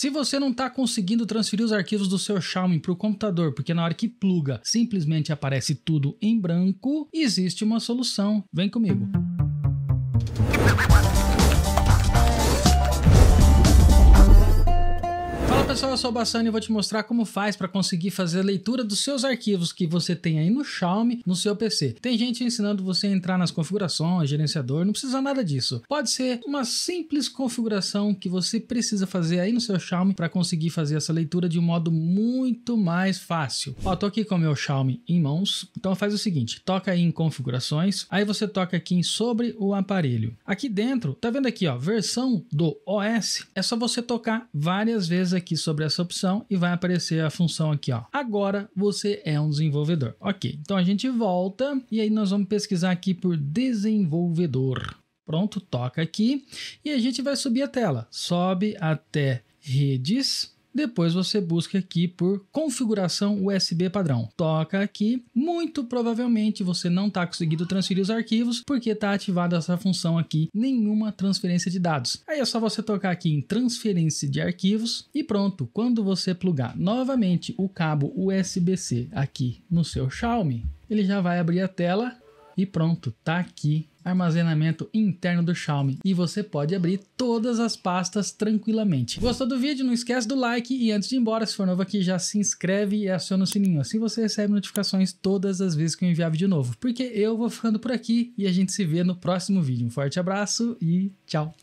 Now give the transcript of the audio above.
Se você não está conseguindo transferir os arquivos do seu Xiaomi para o computador, porque na hora que pluga simplesmente aparece tudo em branco, existe uma solução. Vem comigo. pessoal, eu sou o Bassani e vou te mostrar como faz para conseguir fazer a leitura dos seus arquivos que você tem aí no Xiaomi, no seu PC. Tem gente ensinando você a entrar nas configurações, gerenciador, não precisa nada disso. Pode ser uma simples configuração que você precisa fazer aí no seu Xiaomi para conseguir fazer essa leitura de um modo muito mais fácil. Ó, tô aqui com o meu Xiaomi em mãos, então faz o seguinte, toca aí em configurações, aí você toca aqui em sobre o aparelho. Aqui dentro, tá vendo aqui ó, versão do OS, é só você tocar várias vezes aqui sobre sobre essa opção e vai aparecer a função aqui, ó. Agora você é um desenvolvedor. Ok, então a gente volta e aí nós vamos pesquisar aqui por desenvolvedor. Pronto, toca aqui e a gente vai subir a tela. Sobe até redes depois você busca aqui por configuração USB padrão. Toca aqui, muito provavelmente você não está conseguindo transferir os arquivos porque está ativada essa função aqui, nenhuma transferência de dados. Aí é só você tocar aqui em transferência de arquivos e pronto. Quando você plugar novamente o cabo USB-C aqui no seu Xiaomi, ele já vai abrir a tela e pronto, está aqui armazenamento interno do Xiaomi e você pode abrir todas as pastas tranquilamente. Gostou do vídeo? Não esquece do like e antes de ir embora, se for novo aqui, já se inscreve e aciona o sininho. Assim você recebe notificações todas as vezes que eu enviar vídeo novo, porque eu vou ficando por aqui e a gente se vê no próximo vídeo. Um forte abraço e tchau!